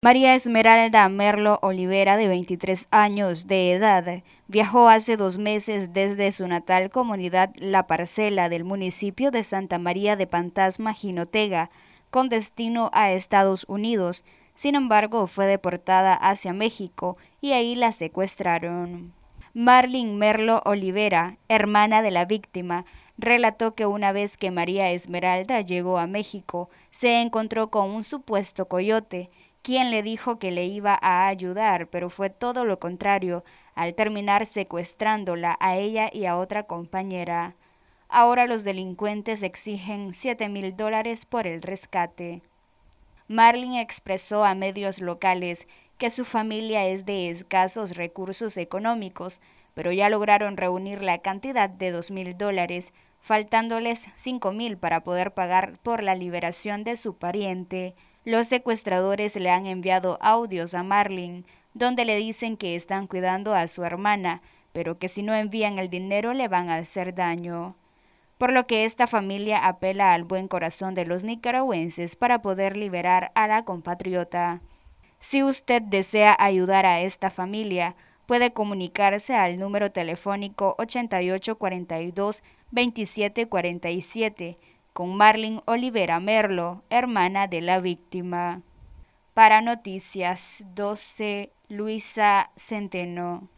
María Esmeralda Merlo Olivera, de 23 años de edad, viajó hace dos meses desde su natal comunidad La Parcela del municipio de Santa María de Pantasma, Jinotega, con destino a Estados Unidos. Sin embargo, fue deportada hacia México y ahí la secuestraron. Marlin Merlo Olivera, hermana de la víctima, relató que una vez que María Esmeralda llegó a México, se encontró con un supuesto coyote, quien le dijo que le iba a ayudar, pero fue todo lo contrario, al terminar secuestrándola a ella y a otra compañera. Ahora los delincuentes exigen 7 mil dólares por el rescate. Marlin expresó a medios locales que su familia es de escasos recursos económicos, pero ya lograron reunir la cantidad de 2 mil dólares, faltándoles 5 mil para poder pagar por la liberación de su pariente. Los secuestradores le han enviado audios a Marlin, donde le dicen que están cuidando a su hermana, pero que si no envían el dinero le van a hacer daño. Por lo que esta familia apela al buen corazón de los nicaragüenses para poder liberar a la compatriota. Si usted desea ayudar a esta familia, puede comunicarse al número telefónico 8842 2747 con Marlene Olivera Merlo, hermana de la víctima. Para Noticias 12, Luisa Centeno.